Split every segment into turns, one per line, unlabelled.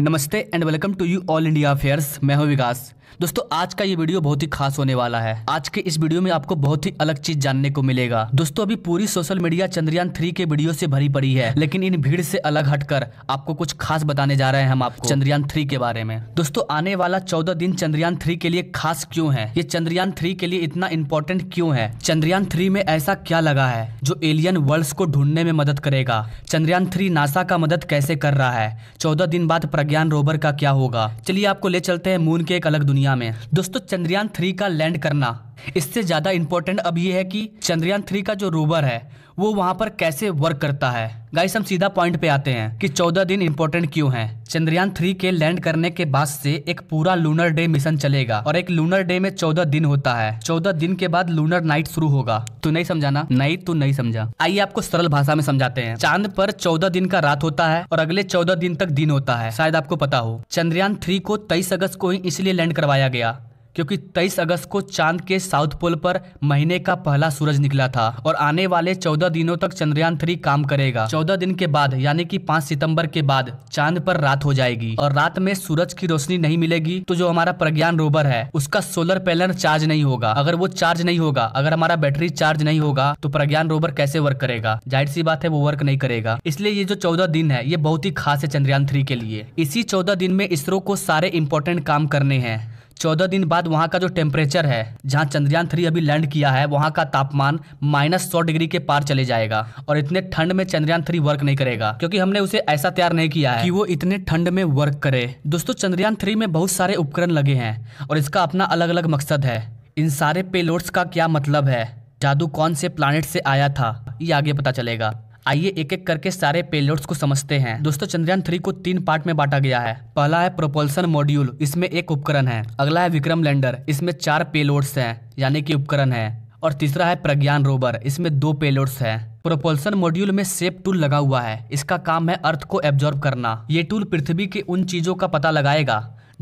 नमस्ते and welcome to you all India affairs मैं हूं विकास दोस्तों आज का ये वीडियो बहुत ही खास होने वाला है आज के इस वीडियो में आपको बहुत ही अलग चीज जानने को मिलेगा दोस्तों अभी पूरी सोशल मीडिया चंद्रयान थ्री के वीडियो से भरी पड़ी है लेकिन इन भीड़ से अलग हटकर आपको कुछ खास बताने जा रहे हैं हम आपको चंद्रयान थ्री के बारे में दोस्तों आने वाला चौदह दिन चंद्रयान थ्री के लिए खास क्यूँ है ये चंद्रयान थ्री के लिए इतना इम्पोर्टेंट क्यूँ है चंद्रयान थ्री में ऐसा क्या लगा है जो एलियन वर्ल्ड को ढूंढने में मदद करेगा चंद्रयान थ्री नासा का मदद कैसे कर रहा है चौदह दिन बाद प्रज्ञान रोबर का क्या होगा चलिए आपको ले चलते हैं मून के एक अलग दुनिया दुनिया में दोस्तों चंद्रयान थ्री का लैंड करना इससे ज़्यादा इंपॉर्टेंट अब यह है कि चंद्रयान थ्री का जो रोवर है वो वहाँ पर कैसे वर्क करता है गाइस हम सीधा पॉइंट पे आते हैं कि 14 दिन इम्पोर्टेंट क्यों हैं चंद्रयान थ्री के लैंड करने के बाद से एक पूरा लूनर डे मिशन चलेगा और एक लूनर डे में 14 दिन होता है 14 दिन के बाद लूनर नाइट शुरू होगा तू नहीं समझाना नहीं तू नहीं समझा आइए आपको सरल भाषा में समझाते हैं चांद पर चौदह दिन का रात होता है और अगले चौदह दिन तक दिन होता है शायद आपको पता हो चंद्रयान थ्री को तेईस अगस्त को ही इसलिए लैंड करवाया गया क्योंकि 23 अगस्त को चांद के साउथ पोल पर महीने का पहला सूरज निकला था और आने वाले 14 दिनों तक चंद्रयान थ्री काम करेगा 14 दिन के बाद यानी कि 5 सितंबर के बाद चांद पर रात हो जाएगी और रात में सूरज की रोशनी नहीं मिलेगी तो जो हमारा प्रज्ञान रोवर है उसका सोलर पैनल चार्ज नहीं होगा अगर वो चार्ज नहीं होगा अगर हमारा बैटरी चार्ज नहीं होगा तो प्रज्ञान रोवर कैसे वर्क करेगा जाहिर सी बात है वो वर्क नहीं करेगा इसलिए ये जो चौदह दिन है ये बहुत ही खास है चंद्रयान थ्री के लिए इसी चौदह दिन में इसरो को सारे इम्पोर्टेंट काम करने हैं चौदह दिन बाद वहाँ का जो टेम्परेचर है जहाँ चंद्रयान थ्री अभी लैंड किया है वहाँ का तापमान माइनस सौ डिग्री के पार चले जाएगा और इतने ठंड में चंद्रयान थ्री वर्क नहीं करेगा क्योंकि हमने उसे ऐसा तैयार नहीं किया है कि वो इतने ठंड में वर्क करे दोस्तों चंद्रयान थ्री में बहुत सारे उपकरण लगे हैं और इसका अपना अलग अलग मकसद है इन सारे पेलोड्स का क्या मतलब है जादू कौन से प्लानिट से आया था ये आगे पता चलेगा आइए एक एक करके सारे पेलोड्स को समझते हैं दोस्तों चंद्रयान थ्री को तीन पार्ट में बांटा गया है पहला है प्रोपल्सन मॉड्यूल इसमें एक उपकरण है अगला है विक्रम लैंडर इसमें चार पेलोड्स है यानी कि उपकरण है और तीसरा है प्रज्ञान रोबर इसमें दो पेलोड्स है प्रोपल्सन मॉड्यूल में सेप टूल लगा हुआ है इसका काम है अर्थ को एब्जॉर्ब करना ये टूल पृथ्वी के उन चीजों का पता लगाएगा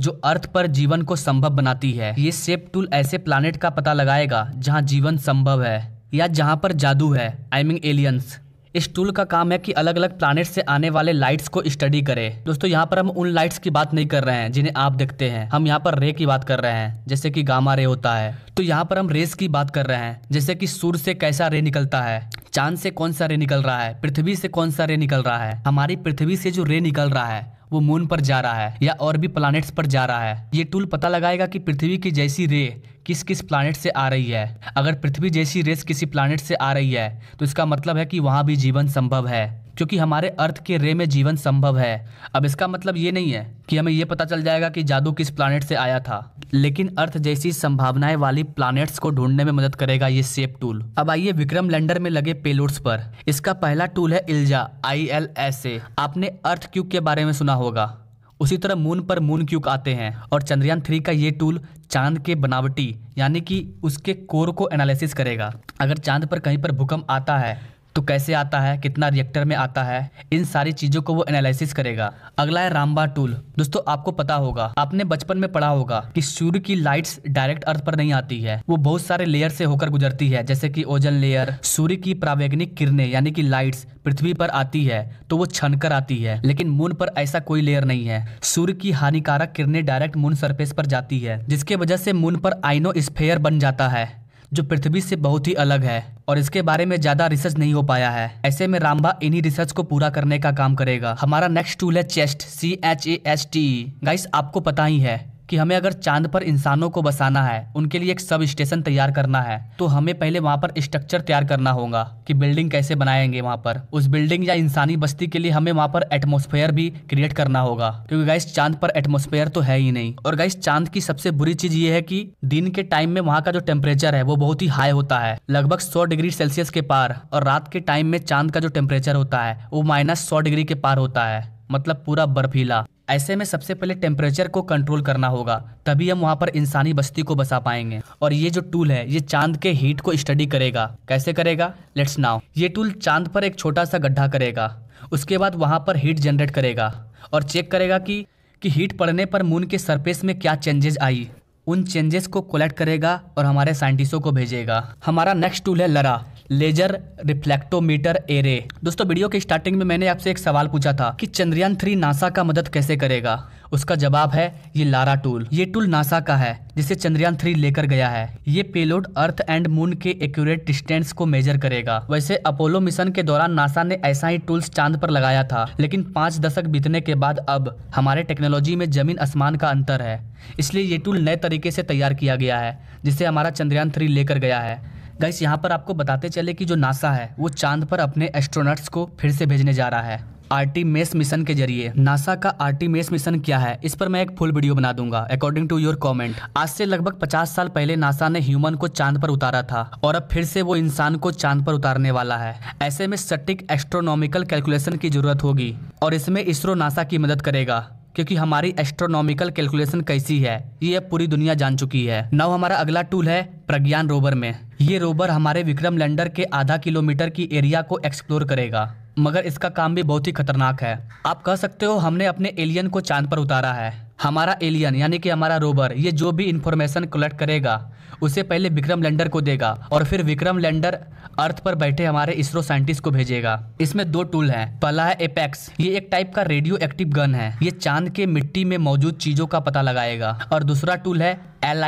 जो अर्थ पर जीवन को संभव बनाती है ये सेप टूल ऐसे प्लानिट का पता लगाएगा जहाँ जीवन संभव है या जहाँ पर जादू है आई मीन एलियंस इस टूल का काम है कि अलग अलग प्लानिट से आने वाले लाइट्स को स्टडी करे दोस्तों यहाँ पर हम उन लाइट्स की बात नहीं कर रहे हैं जिन्हें आप देखते हैं हम यहाँ पर रे की बात कर रहे हैं जैसे कि गामा रे होता है तो यहाँ पर हम रेस की बात कर रहे हैं जैसे कि सूर्य से कैसा रे निकलता है चांद से कौन सा रे निकल रहा है पृथ्वी से कौन सा रे निकल रहा है हमारी पृथ्वी से जो रे निकल रहा है वो मून पर जा रहा है या और भी प्लानिट्स पर जा रहा है ये टूल पता लगाएगा कि पृथ्वी की जैसी रे किस किस प्लानट से आ रही है अगर पृथ्वी जैसी रेस किसी प्लानट से आ रही है तो इसका मतलब है कि वहाँ भी जीवन संभव है क्योंकि हमारे अर्थ के रे में जीवन संभव है अब इसका मतलब ये नहीं है कि हमें ये पता चल जाएगा कि जादू किस प्लानट से आया था लेकिन अर्थ जैसी संभावनाएं वाली प्लानट्स को ढूंढने में मदद करेगा ये सेप टूल अब आइए विक्रम लैंडर में लगे पेलोड्स पर इसका पहला टूल है इल्जा आई एल एस ए आपने अर्थ क्यूब के बारे में सुना होगा उसी तरह मून पर मून क्यूक आते हैं और चंद्रयान थ्री का ये टूल चांद के बनावटी यानी कि उसके कोर को एनालिसिस करेगा अगर चांद पर कहीं पर भूकंप आता है तो कैसे आता है कितना रिएक्टर में आता है इन सारी चीज़ों को वो एनालिसिस करेगा अगला है रामबा टूल दोस्तों आपको पता होगा आपने बचपन में पढ़ा होगा कि सूर्य की लाइट्स डायरेक्ट अर्थ पर नहीं आती है वो बहुत सारे लेयर से होकर गुजरती है जैसे कि ओजन लेयर सूर्य की प्रावेगनिक किरणें यानी कि लाइट्स पृथ्वी पर आती है तो वो छन कर आती है लेकिन मून पर ऐसा कोई लेयर नहीं है सूर्य की हानिकारक किरणें डायरेक्ट मून सरफेस पर जाती है जिसके वजह से मून पर आइनो स्फेयर बन जाता है जो पृथ्वी से बहुत ही अलग है और इसके बारे में ज्यादा रिसर्च नहीं हो पाया है ऐसे में रामबा इन्हीं रिसर्च को पूरा करने का काम करेगा हमारा नेक्स्ट टूल है chest C H A S T guys आपको पता ही है कि हमें अगर चांद पर इंसानों को बसाना है उनके लिए एक सब स्टेशन तैयार करना है तो हमें पहले वहाँ पर स्ट्रक्चर तैयार करना होगा कि बिल्डिंग कैसे बनाएंगे वहाँ पर उस बिल्डिंग या इंसानी बस्ती के लिए हमें वहाँ पर एटमोसफेयर भी क्रिएट करना होगा क्योंकि गाइस चांद पर एटमोसफेयर तो है ही नहीं और गाइस चांद की सबसे बुरी चीज ये है की दिन के टाइम में वहाँ का जो टेम्परेचर है वो बहुत ही हाई होता है लगभग सौ डिग्री सेल्सियस के पार और रात के टाइम में चांद का जो टेम्परेचर होता है वो माइनस सौ डिग्री के पार होता है मतलब पूरा बर्फीला ऐसे में सबसे पहले टेम्परेचर को कंट्रोल करना होगा तभी हम वहाँ पर इंसानी बस्ती को बसा पाएंगे और ये जो टूल है ये चांद के हीट को स्टडी करेगा कैसे करेगा लेट्स नाउ ये टूल चांद पर एक छोटा सा गड्ढा करेगा उसके बाद वहाँ पर हीट जनरेट करेगा और चेक करेगा कि कि हीट पड़ने पर मून के सरफेस में क्या चेंजेस आई उन चेंजेस को कलेक्ट करेगा और हमारे साइंटिस्टों को भेजेगा हमारा नेक्स्ट टूल है लरा लेजर रिफ्लेक्टोमीटर एरे दोस्तों वीडियो के स्टार्टिंग में मैंने आपसे एक सवाल पूछा था कि चंद्रयान थ्री नासा का मदद कैसे करेगा उसका जवाब है ये लारा टूल ये टूल नासा का है जिसे चंद्रयान थ्री लेकर गया है ये पेलोड अर्थ एंड मून के एक्यूरेट डिस्टेंस को मेजर करेगा वैसे अपोलो मिशन के दौरान नासा ने ऐसा ही टूल्स चांद पर लगाया था लेकिन पांच दशक बीतने के बाद अब हमारे टेक्नोलॉजी में जमीन आसमान का अंतर है इसलिए ये टूल नए तरीके से तैयार किया गया है जिसे हमारा चंद्रयान थ्री लेकर गया है गाइस यहाँ पर आपको बताते चले कि जो नासा है वो चांद पर अपने एस्ट्रोनट्स को फिर से भेजने जा रहा है आर्टिमेस मिशन के जरिए नासा का आर्टिमेस मिशन क्या है इस पर मैं एक फुल वीडियो बना दूंगा अकॉर्डिंग टू योर कमेंट आज से लगभग 50 साल पहले नासा ने ह्यूमन को चांद पर उतारा था और अब फिर से वो इंसान को चांद पर उतारने वाला है ऐसे में सटीक एस्ट्रोनॉमिकल कैलकुलेशन की जरूरत होगी और इसमें इसरो नासा की मदद करेगा क्योंकि हमारी एस्ट्रोनॉमिकल कैलकुलेशन कैसी है ये पूरी दुनिया जान चुकी है नव हमारा अगला टूल है प्रज्ञान रोवर में ये रोबर हमारे विक्रम लैंडर के आधा किलोमीटर की एरिया को एक्सप्लोर करेगा मगर इसका काम भी बहुत ही खतरनाक है आप कह सकते हो हमने अपने एलियन को चांद पर उतारा है हमारा एलियन यानी कि हमारा रोबर ये जो भी इंफॉर्मेशन कलेक्ट करेगा उसे पहले विक्रम लैंडर को देगा और फिर विक्रम लैंडर अर्थ पर बैठे हमारे इसरो साइंटिस्ट को भेजेगा इसमें दो टूल है पहला है एपेक्स ये एक टाइप का रेडियो एक्टिव गन है ये चांद के मिट्टी में मौजूद चीजों का पता लगाएगा और दूसरा टूल है एल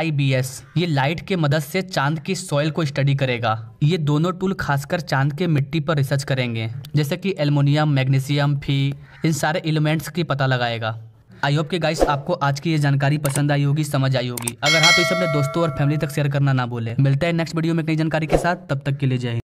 ये लाइट के मदद से चांद की सॉइल को स्टडी करेगा ये दोनों टूल खासकर चांद के मिट्टी पर रिसर्च करेंगे जैसे कि एल्मोनियम मैग्नीशियम फी इन सारे एलिमेंट्स की पता लगाएगा आई होप के गाइस आपको आज की ये जानकारी पसंद आई होगी समझ आई होगी अगर हाँ तो इसे अपने दोस्तों और फैमिली तक शेयर करना ना बोले मिलता है नेक्स्ट वीडियो में नई जानकारी के साथ तब तक के लिए जय